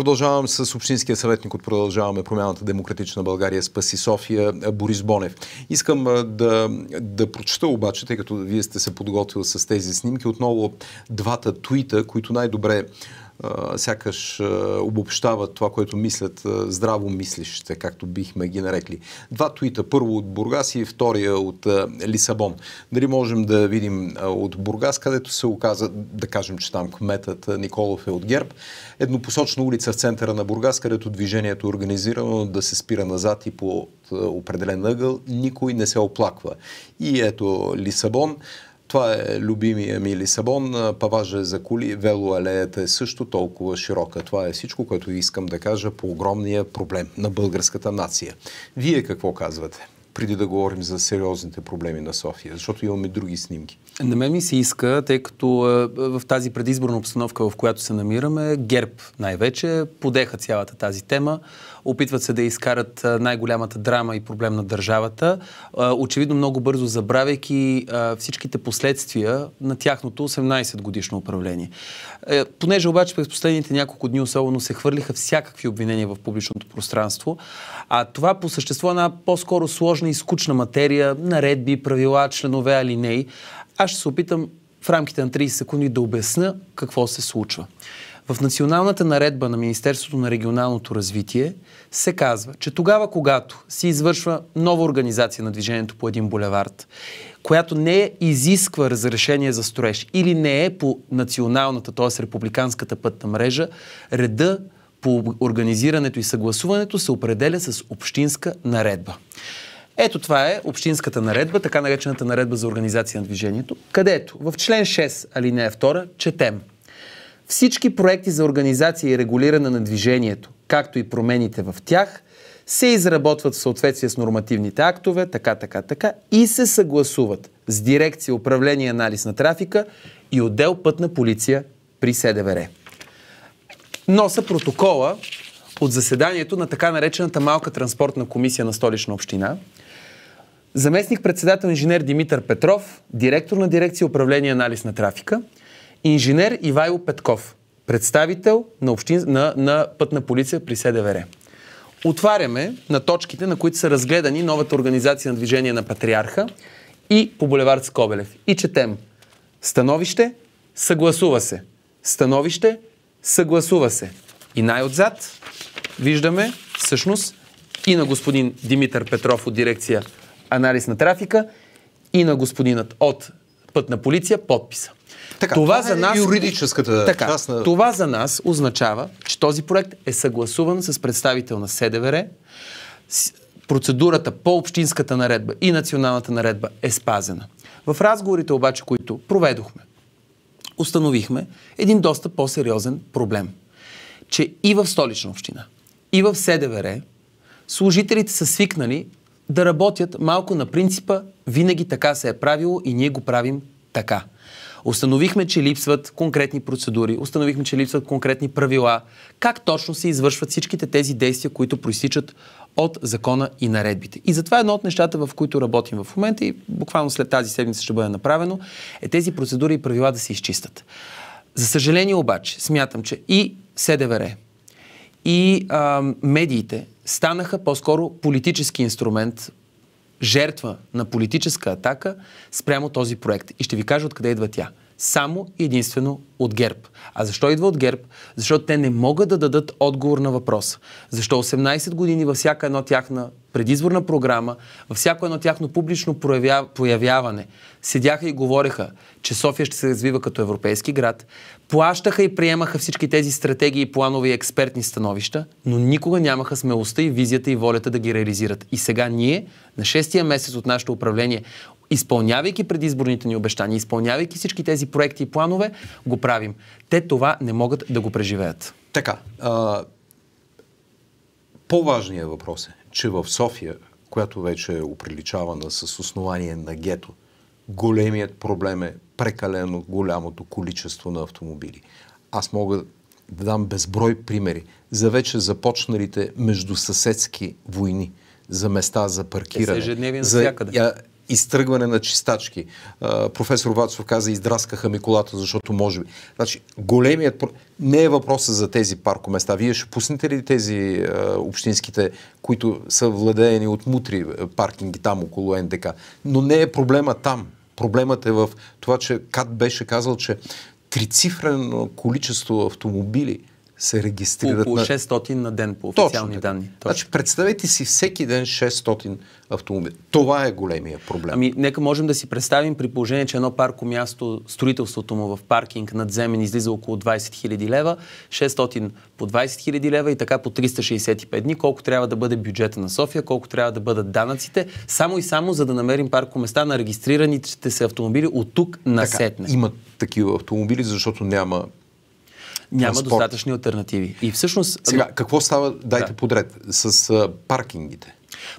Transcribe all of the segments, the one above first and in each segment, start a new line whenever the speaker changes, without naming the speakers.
Продължавам с общинския съветник от Продължаваме промяната Демократична България Спаси София Борис Бонев. Искам да, да прочета обаче, тъй като вие сте се подготвил с тези снимки, отново двата твита, които най-добре а, сякаш а, обобщават това, което мислят а, здраво мислищите, както бихме ги нарекли. Два твита. Първо от Бургас и втория от а, Лисабон. Дали можем да видим а, от Бургас, където се оказа, да кажем, че там кметът а, Николов е от ГЕРБ, еднопосочна улица в центъра на Бургас, където движението е организирано да се спира назад и по определен ъгъл, никой не се оплаква. И ето Лисабон, това е любимия ми Лисабон. Паважа е за Кули, велоалеята е също толкова широка. Това е всичко, което искам да кажа по огромния проблем на българската нация. Вие какво казвате? преди да говорим за сериозните проблеми на София, защото имаме други снимки.
На мен ми се иска, тъй като в тази предизборна обстановка, в която се намираме, ГЕРБ най-вече подеха цялата тази тема опитват се да изкарат най-голямата драма и проблем на държавата, очевидно много бързо забравяйки всичките последствия на тяхното 18 годишно управление. Е, понеже обаче през последните няколко дни особено се хвърлиха всякакви обвинения в публичното пространство, а това по същество е една по-скоро сложна и скучна материя, наредби, правила, членове, алинеи. Аз ще се опитам в рамките на 30 секунди да обясня какво се случва. В националната наредба на Министерството на регионалното развитие се казва, че тогава, когато се извършва нова организация на движението по един булевард, която не изисква разрешение за строеж или не е по националната, т.е. републиканската пътна мрежа, реда по организирането и съгласуването се определя с общинска наредба. Ето това е общинската наредба, така наречената наредба за организация на движението, където в член 6, алинея 2, четем. Всички проекти за организация и регулиране на движението, както и промените в тях, се изработват в съответствие с нормативните актове, така, така, така, и се съгласуват с дирекция управление и анализ на трафика и отдел пътна полиция при СДВР. Носа протокола от заседанието на така наречената малка транспортна комисия на столична община. Заместник председател инженер Димитър Петров, директор на дирекция управление и анализ на трафика – Инженер Ивайло Петков, представител на, общин, на, на пътна полиция при СДВР. Отваряме на точките, на които са разгледани новата организация на движение на Патриарха и по булевард Скобелев. И четем. Становище съгласува се. Становище съгласува се. И най-отзад виждаме всъщност и на господин Димитър Петров от дирекция анализ на трафика и на господинът от пътна полиция, подписа.
Така, това, това е за нас, е юридическата така, част на...
Това за нас означава, че този проект е съгласуван с представител на СДВР. Процедурата по общинската наредба и националната наредба е спазена. В разговорите обаче, които проведохме, установихме един доста по-сериозен проблем. Че и в столична община, и в СДВР служителите са свикнали да работят малко на принципа винаги така се е правило и ние го правим така. Установихме, че липсват конкретни процедури, установихме, че липсват конкретни правила, как точно се извършват всичките тези действия, които проистичат от закона и наредбите. И затова едно от нещата, в които работим в момента и буквално след тази седмица ще бъде направено, е тези процедури и правила да се изчистят. За съжаление обаче, смятам, че и СДВР, и а, медиите станаха по-скоро политически инструмент, жертва на политическа атака спрямо този проект. И ще ви кажа откъде идва тя – само и единствено от ГЕРБ. А защо идва от ГЕРБ? Защото те не могат да дадат отговор на въпроса. Защо 18 години във всяка едно тяхна предизборна програма, във всяко едно тяхно публично появяване, проявяване, седяха и говореха, че София ще се развива като европейски град, плащаха и приемаха всички тези стратегии, планове и експертни становища, но никога нямаха смелостта и визията и волята да ги реализират. И сега ние, на шестия месец от нашето управление, изпълнявайки предизборните ни обещания, изпълнявайки всички тези проекти и планове, го правим. Те това не могат да го преживеят. Така.
А, по-важният въпрос е, че в София, която вече е оприличавана с основание на гето, големият проблем е прекалено голямото количество на автомобили. Аз мога да дам безброй примери за вече започналите междусъседски войни, за места за паркиране. Е за, всякъде изтръгване на чистачки. професор Вацов каза, издраскаха ми колата, защото може би. Значи, големият... Не е въпросът за тези паркоместа. Вие ще пуснете ли тези общинските, които са владеени от мутри паркинги там около НДК? Но не е проблема там. Проблемът е в това, че Кат беше казал, че трицифрено количество автомобили се регистрират. Около
600 на, на ден по официални значи,
Точно, данни. Точно. Значи представете си всеки ден 600 автомобили. Това е големия проблем. Ами,
нека можем да си представим при положение, че едно парко място, строителството му в паркинг надземен излиза около 20 000 лева, 600 по 20 000 лева и така по 365 дни, колко трябва да бъде бюджета на София, колко трябва да бъдат данъците, само и само за да намерим парко места на регистрираните се автомобили от тук на така, сетне. Има
такива автомобили, защото няма няма транспорт. достатъчни альтернативи. И всъщност... Сега, какво става, дайте да. подред, с а, паркингите?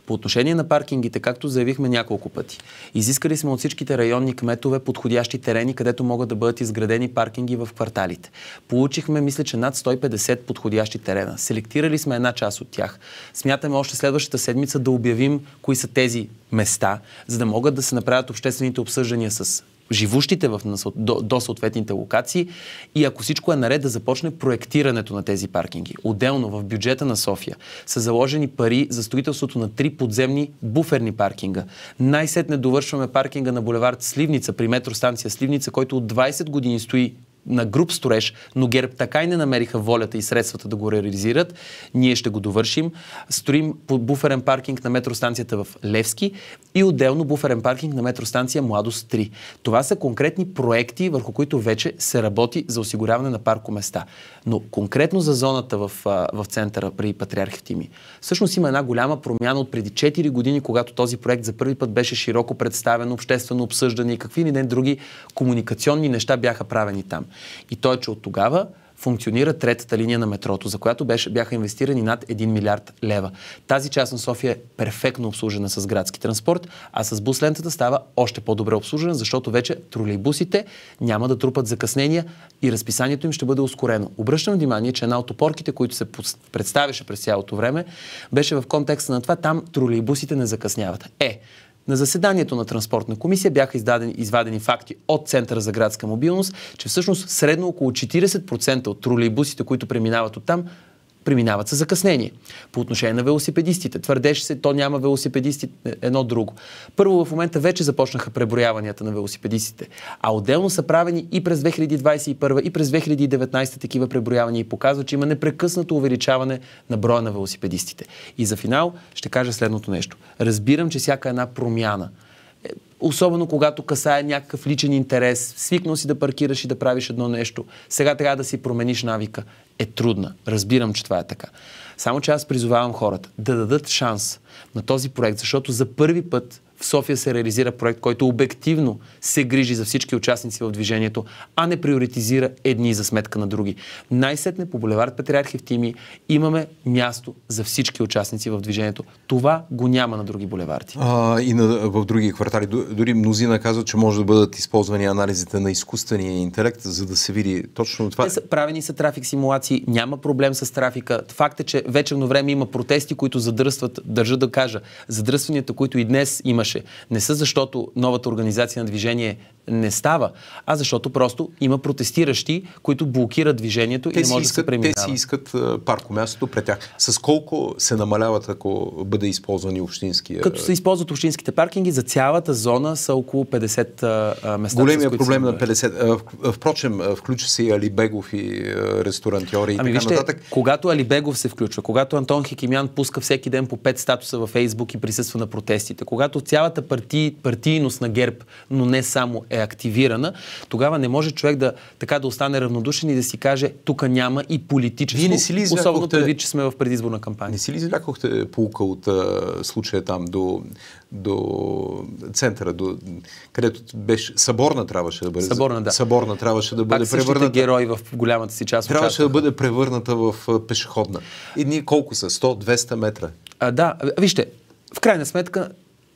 По отношение на паркингите,
както заявихме няколко пъти, изискали сме от всичките районни кметове подходящи терени, където могат да бъдат изградени паркинги в кварталите. Получихме, мисля, че над 150 подходящи терена. Селектирали сме една част от тях. Смятаме още следващата седмица да обявим кои са тези места, за да могат да се направят обществените обсъждания с живущите в, до, до съответните локации и ако всичко е наред да започне проектирането на тези паркинги. Отделно в бюджета на София са заложени пари за строителството на три подземни буферни паркинга. Най-сетне довършваме паркинга на булевард Сливница при метростанция Сливница, който от 20 години стои на груп стореш, но ГЕРБ така и не намериха волята и средствата да го реализират. Ние ще го довършим. Строим буферен паркинг на метростанцията в Левски и отделно буферен паркинг на метростанция Младост 3. Това са конкретни проекти, върху които вече се работи за осигуряване на паркоместа. Но конкретно за зоната в, в центъра при Патриархи Тими. Всъщност има една голяма промяна от преди 4 години, когато този проект за първи път беше широко представен, обществено обсъждане и какви ли не други комуникационни неща бяха правени там. И той, че от тогава функционира третата линия на метрото, за която беше, бяха инвестирани над 1 милиард лева. Тази част на София е перфектно обслужена с градски транспорт, а с бус лентата става още по-добре обслужена, защото вече тролейбусите няма да трупат закъснения и разписанието им ще бъде ускорено. Обръщам внимание, че една от опорките, които се представяше през цялото време, беше в контекста на това, там тролейбусите не закъсняват. Е, на заседанието на Транспортна комисия бяха издадени, извадени факти от Центъра за градска мобилност, че всъщност средно около 40% от тролейбусите, които преминават от там, преминават с закъснение. По отношение на велосипедистите, твърдеше се, то няма велосипедисти е, едно друго. Първо в момента вече започнаха преброяванията на велосипедистите, а отделно са правени и през 2021 и през 2019 такива преброявания и показва, че има непрекъснато увеличаване на броя на велосипедистите. И за финал ще кажа следното нещо. Разбирам, че всяка една промяна е, особено когато касае някакъв личен интерес, свикнал си да паркираш и да правиш едно нещо, сега трябва да си промениш навика е трудна. Разбирам, че това е така. Само, че аз призовавам хората да дадат шанс на този проект, защото за първи път в София се реализира проект, който обективно се грижи за всички участници в движението, а не приоритизира едни за сметка на други. Най-сетне по булевард Патриархи в Тими имаме място за всички участници в движението. Това го няма на други булеварди. А,
и на, в други квартали. Дори мнозина казват, че може да бъдат използвани анализите на изкуствения интелект, за да се види точно това. Те са, правени са трафик симулации, няма проблем с трафика.
Факт е, че вечерно време има протести, които задръстват, държа да кажа, задръстванията, които и днес имаш имаше, не са защото новата организация на движение не става, а защото просто има протестиращи, които блокират движението те и не може искат, да се преминава. Те си
искат паркомястото пред тях. С колко се намаляват, ако бъде използвани общинския? Като се
използват общинските паркинги, за цялата зона са около 50 места. Големия проблем на
50. Впрочем, включва се и Алибегов и ресторантьори и ами така вижте, нататък. Когато Алибегов
се включва, когато Антон Хикимян пуска всеки ден по 5 статуса във Фейсбук и присъства на протестите, когато цялата парти, партийност на ГЕРБ, но не само е активирана, тогава не може човек да така да остане равнодушен и да си каже тук няма и политическо. Вие не си ли Особено преди,
че сме в предизборна кампания. Не си ли излякохте полука от а, случая там до, до центъра, до, където беше Съборна трябваше да бъде. Съборна, да. Съборна трябваше да бъде Пак превърната. герои в голямата си част. Трябваше участваха. да бъде превърната в пешеходна. И ние колко са? 100, 200 метра? А, да, вижте, в крайна сметка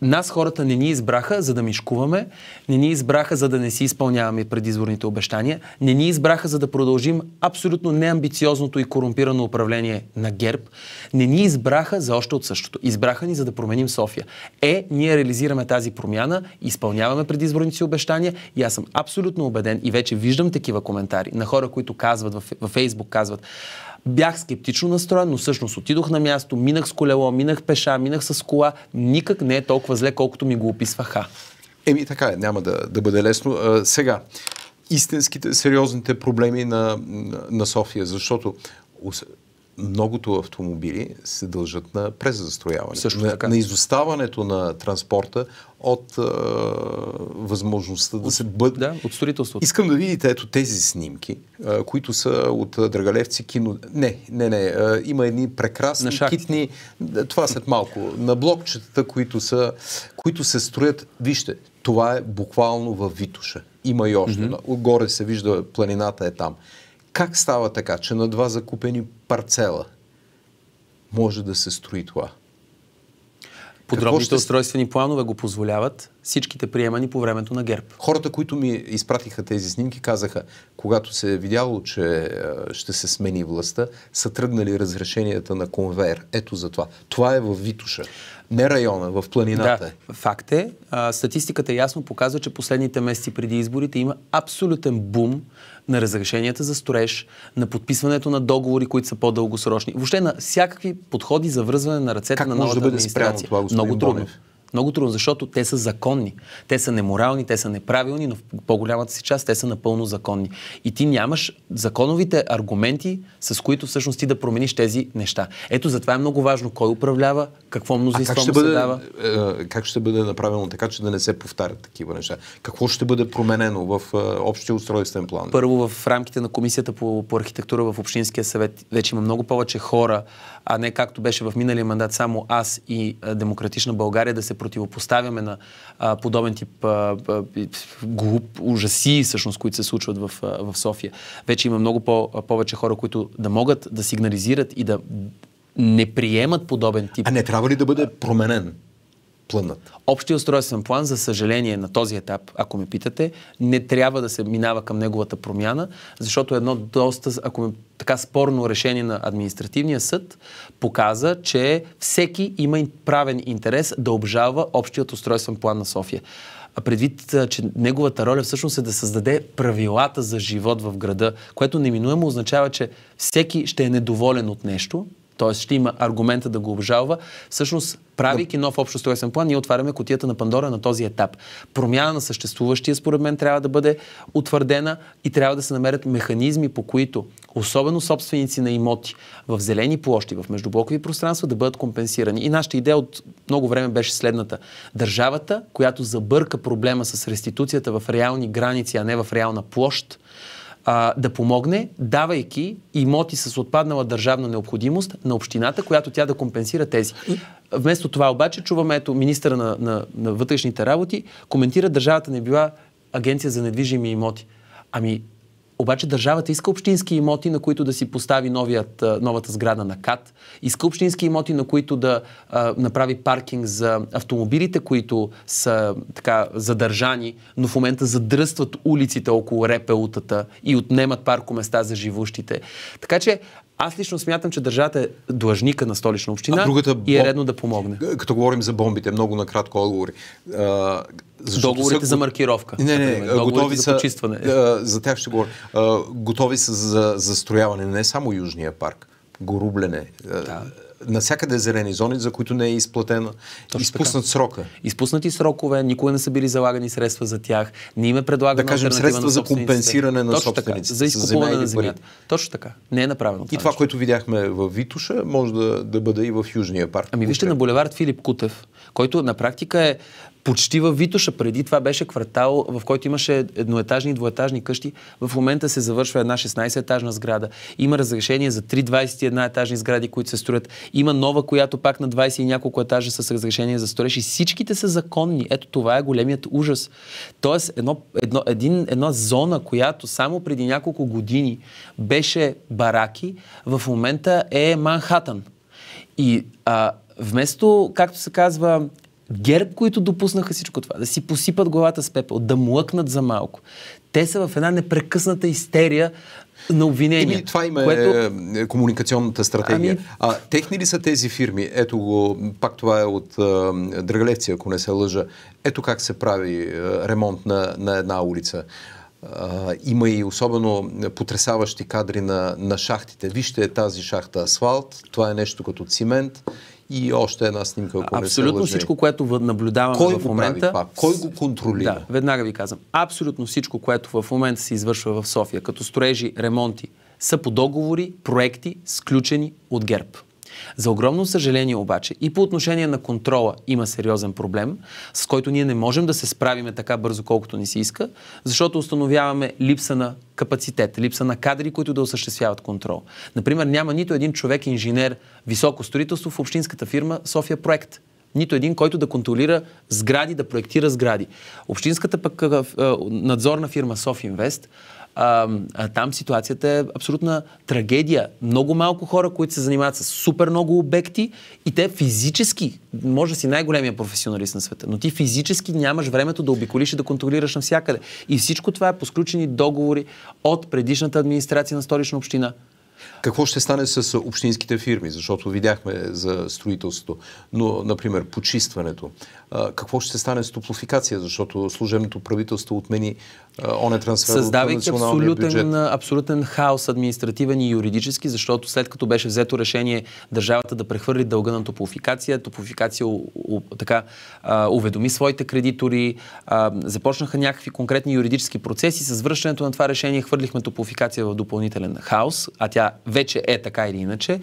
нас хората не ни избраха, за да мишкуваме, не ни избраха, за да не си изпълняваме предизборните обещания, не ни избраха, за да продължим абсолютно неамбициозното и корумпирано управление на ГЕРБ, не ни избраха за още от същото. Избраха ни, за да променим София. Е, ние реализираме тази промяна, изпълняваме предизборните си обещания и аз съм абсолютно убеден и вече виждам такива коментари на хора, които казват във, във Фейсбук, казват Бях скептично настроен, но всъщност отидох на място, минах с колело, минах пеша, минах с кола. Никак не е толкова зле,
колкото ми го описваха. Еми така е, няма да, да бъде лесно. А, сега, истинските, сериозните проблеми на, на София, защото многото автомобили се дължат на презастрояване, на, на изоставането на транспорта от а, възможността от, да се бъде... Да, от строителството. Искам да видите ето тези снимки, а, които са от Драгалевци кино... Не, не, не. А, има едни прекрасни китни... Това след малко. На блокчетата, които, са, които се строят... Вижте, това е буквално във Витоша. Има и още. Mm-hmm. Отгоре се вижда, планината е там. Как става така, че на два закупени парцела може да се строи това? Подробните ще...
устройствени планове го позволяват всичките приемани по времето на ГЕРБ.
Хората, които ми изпратиха тези снимки, казаха, когато се е видяло, че е, ще се смени властта, са тръгнали разрешенията на конвейер. Ето за това. Това е във Витуша не района, в планината. Да, факт е.
А, статистиката ясно показва, че последните месеци преди изборите има абсолютен бум на разрешенията за строеж, на подписването на договори, които са по-дългосрочни. Въобще на всякакви подходи за връзване на ръцете как на новата може да бъде администрация. Много трудно. Бонев? Много трудно, защото те са законни. Те са неморални, те са неправилни, но в по-голямата си част те са напълно законни. И ти нямаш законовите аргументи, с които всъщност ти да промениш тези неща. Ето затова е много важно кой управлява, какво
мнозинство му се бъде, дава. Е, е, как ще бъде направено така, че да не се повтарят такива неща? Какво ще бъде променено в е, общия устройствен
план? Първо в рамките на комисията по, по архитектура в Общинския съвет вече има много повече хора, а не както беше в миналия мандат само аз и Демократична България да се противопоставяме на а, подобен тип а, а, глуп ужаси, всъщност, които се случват в, а, в София. Вече има много по, повече хора, които да могат да сигнализират и да не приемат подобен тип. А не трябва ли да бъде променен? плънат. Общия устройствен план, за съжаление, на този етап, ако ме питате, не трябва да се минава към неговата промяна, защото едно доста, ако ме, така спорно решение на административния съд показа, че всеки има правен интерес да обжалва общият устройствен план на София А предвид, че неговата роля всъщност е да създаде правилата за живот в града, което неминуемо означава, че всеки ще е недоволен от нещо т.е. ще има аргумента да го обжалва, всъщност правейки нов общо устройствен план, ние отваряме котията на Пандора на този етап. Промяна на съществуващия, според мен, трябва да бъде утвърдена и трябва да се намерят механизми, по които особено собственици на имоти в зелени площи, в междублокови пространства да бъдат компенсирани. И нашата идея от много време беше следната. Държавата, която забърка проблема с реституцията в реални граници, а не в реална площ, а, да помогне, давайки имоти с отпаднала държавна необходимост на общината, която тя да компенсира тези. Вместо това обаче чуваме, ето, министра на, на, на вътрешните работи коментира, държавата не била агенция за недвижими имоти. Ами, обаче държавата иска общински имоти, на които да си постави новият, новата сграда на КАТ. Иска общински имоти, на които да а, направи паркинг за автомобилите, които са така задържани, но в момента задръстват улиците около РПУ-тата и отнемат паркоместа за живущите. Така че аз лично смятам, че държавата е
длъжника на столична община а другата, и е редно да помогне. Е, като говорим за бомбите, много накратко отговори. Договорите са... за маркировка. Не, не, не договорите готови за почистване. за тях ще говоря готови са за застрояване не само Южния парк, горублене, да. Насякъде зелени зони, за които не е изплатена. Точно Изпуснат така. срока. Изпуснати
срокове, никога не са били залагани средства за тях, не им е предлагано. Да кажем, средства за компенсиране на собствениците. за изкупуване на земята. Точно
така. Не е направено. и това, нещо. което видяхме в Витуша,
може да, да бъде и в Южния парк. Ами вижте на булевард Филип Кутев, който на практика е почти във Витоша. Преди това беше квартал, в който имаше едноетажни и двоетажни къщи. В момента се завършва една 16-етажна сграда. Има разрешение за 3 21-етажни сгради, които се строят. Има нова, която пак на 20 и няколко етажа с разрешение за строеж и всичките са законни. Ето това е големият ужас. Тоест, едно, едно, един, една зона, която само преди няколко години беше бараки, в момента е Манхатън. И а, вместо, както се казва, герб, които допуснаха всичко това, да си посипат главата с пепел, да млъкнат за малко те са в една непрекъсната истерия на обвинения. Еми, това има е, което...
е, комуникационната стратегия. Ами... А, техни ли са тези фирми? Ето го, пак това е от а, Драгалевци, ако не се лъжа. Ето как се прави а, ремонт на, на една улица. А, има и особено потрясаващи кадри на, на шахтите. Вижте е тази шахта асфалт, това е нещо като цимент и още една снимка, ако Абсолютно не се всичко,
което наблюдаваме Кой в момента... Прави Кой го
контролира? Да,
веднага ви казвам. Абсолютно всичко, което в момента се извършва в София, като строежи, ремонти, са по договори, проекти, сключени от ГЕРБ. За огромно съжаление обаче и по отношение на контрола има сериозен проблем, с който ние не можем да се справиме така бързо, колкото ни се иска, защото установяваме липса на капацитет, липса на кадри, които да осъществяват контрол. Например, няма нито един човек инженер високо строителство в общинската фирма София Проект – нито един, който да контролира сгради, да проектира сгради. Общинската пък надзорна фирма Софинвест там ситуацията е абсолютна трагедия. Много малко хора, които се занимават с супер много обекти и те физически, може да си най-големия професионалист на света, но ти физически нямаш времето да обиколиш и да контролираш навсякъде. И всичко това е по сключени договори
от предишната администрация на столична община, какво ще стане с общинските фирми? Защото видяхме за строителството, но, например, почистването. Какво ще стане с топлофикация? Защото служебното правителство отмени он е трансфер Създавайки от абсолютен, бюджет.
абсолютен хаос, административен и юридически, защото след като беше взето решение държавата да прехвърли дълга на топлофикация, топлофикация у, у, така, уведоми своите кредитори, започнаха някакви конкретни юридически процеси. С връщането на това решение хвърлихме топлофикация в допълнителен хаос, а тя вече е така или иначе.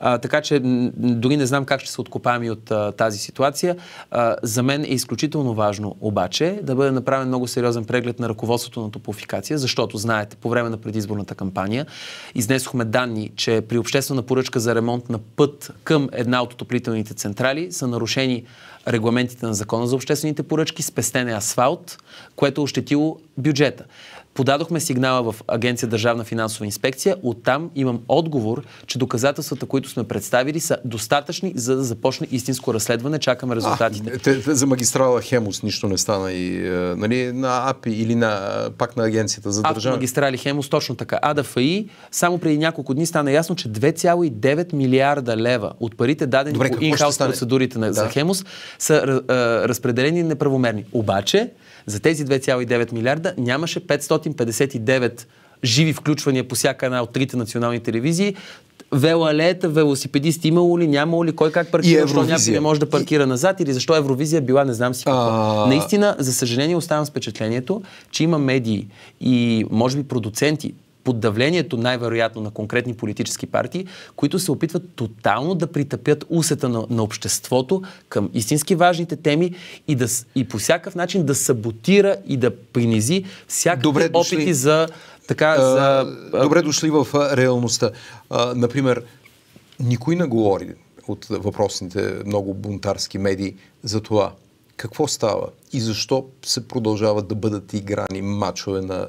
А, така че дори не знам как ще се откопаем и от а, тази ситуация. А, за мен е изключително важно обаче да бъде направен много сериозен преглед на ръководството на топлофикация, защото, знаете, по време на предизборната кампания изнесохме данни, че при обществена поръчка за ремонт на път към една от отоплителните централи са нарушени регламентите на Закона за обществените поръчки, спестен е асфалт, което е ощетило бюджета. Подадохме сигнала в Агенция Държавна финансова инспекция. Оттам имам отговор, че доказателствата, които сме представили, са достатъчни за да започне истинско разследване. Чакаме резултатите.
А, те, те за магистрала Хемус нищо не стана и е, нали, на АПИ или на, пак на Агенцията за държавна. магистрали
Хемус, точно така. АДФИ, само преди няколко дни стана ясно, че 2,9 милиарда лева от парите дадени Добре, по инхаус процедурите на, да. за Хемус са е, е, разпределени неправомерни. Обаче, за тези 2,9 милиарда нямаше 559 живи включвания по всяка една от трите национални телевизии. Велалета, велосипедисти имало ли, нямало ли, кой как паркира, защо някой не може да паркира и... назад или защо Евровизия била, не знам си какво. А... Наистина, за съжаление, оставам с впечатлението, че има медии и може би продуценти, под давлението най-вероятно на конкретни политически партии, които се опитват тотално да притъпят усета на, на обществото към истински важните теми и, да, и по всякакъв начин да саботира и да принизи всякакви Добре дошли. опити за така... А, за,
а... Добре дошли в реалността. А, например, никой не говори от въпросните много бунтарски медии за това какво става и защо се продължават да бъдат играни мачове на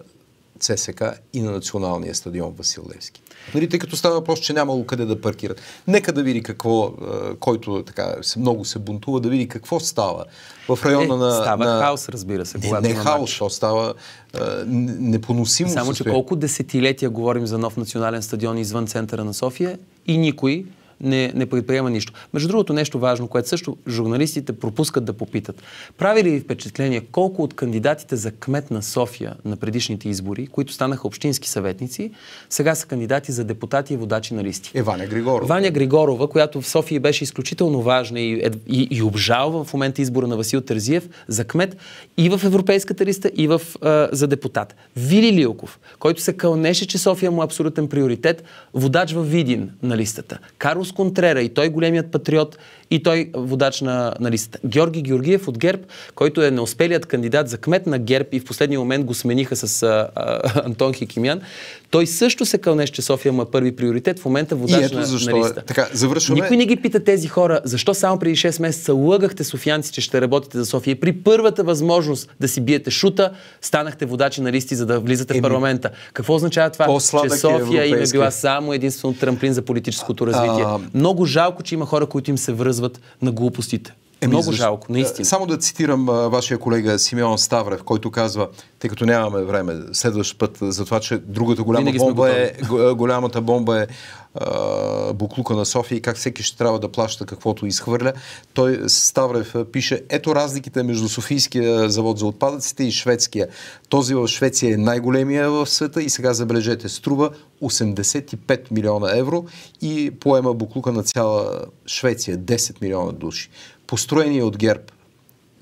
ЦСК и на националния стадион Васил Левски. Нали, тъй като става въпрос, че нямало къде да паркират. Нека да види какво, който така много се бунтува, да види какво става в района е, на... Става на... хаос, разбира се. Не, не е хаос, то става а, непоносимо Само, състояние. че
колко десетилетия говорим за нов национален стадион извън центъра на София и никой не, не предприема нищо. Между другото, нещо важно, което също журналистите пропускат да попитат. Прави ли ви впечатление колко от кандидатите за кмет на София на предишните избори, които станаха общински съветници, сега са кандидати за депутати и водачи на листи? Еваня Григорова. Ваня Григорова, която в София беше изключително важна и, и, и обжалва в момента избора на Васил Тързиев за кмет и в Европейската листа, и в, а, за депутат. Вили Лилков, който се кълнеше, че София му е абсолютен приоритет, водач във Видин на листата. Карлос Контрера, и той големият патриот, и той водач на, на листа. Георги Георгиев от ГЕРБ, който е неуспелият кандидат за кмет на ГЕРБ и в последния момент го смениха с а, а, Антон Хикимян, той също се кълне, че София му е първи приоритет. В момента водач ето на, защо на е. листа. Е. Така,
завършваме. Никой не
ги пита тези хора, защо само преди 6 месеца лъгахте софиянци, че ще работите за София. при първата възможност да си биете шута, станахте водачи на листи, за да влизате Еми, в парламента. Какво означава това, че е София е им е била само единствено трамплин за политическото развитие? А, много жалко, че има хора, които им се връзват на глупостите. Еми, Много защ... жалко, наистина.
Е, само да цитирам а, вашия колега Симеон Ставрев, който казва, тъй като нямаме време, следващ път за това, че другата голяма бомба е, голямата бомба е а, буклука на София и как всеки ще трябва да плаща каквото изхвърля. Той, Ставрев, пише, ето разликите между Софийския завод за отпадъците и шведския. Този в Швеция е най-големия в света и сега забележете, струва 85 милиона евро и поема буклука на цяла Швеция, 10 милиона души построения от ГЕРБ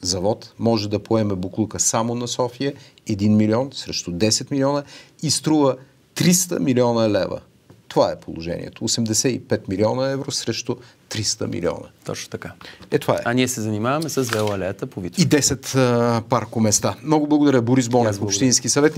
завод може да поеме буклука само на София 1 милион срещу 10 милиона и струва 300 милиона лева. Това е положението. 85 милиона евро срещу 300 милиона. Точно така. Е, това е. А ние се занимаваме с
велоалеята по Витоша.
И 10 паркоместа. Много благодаря Борис Бонев, общински съветник.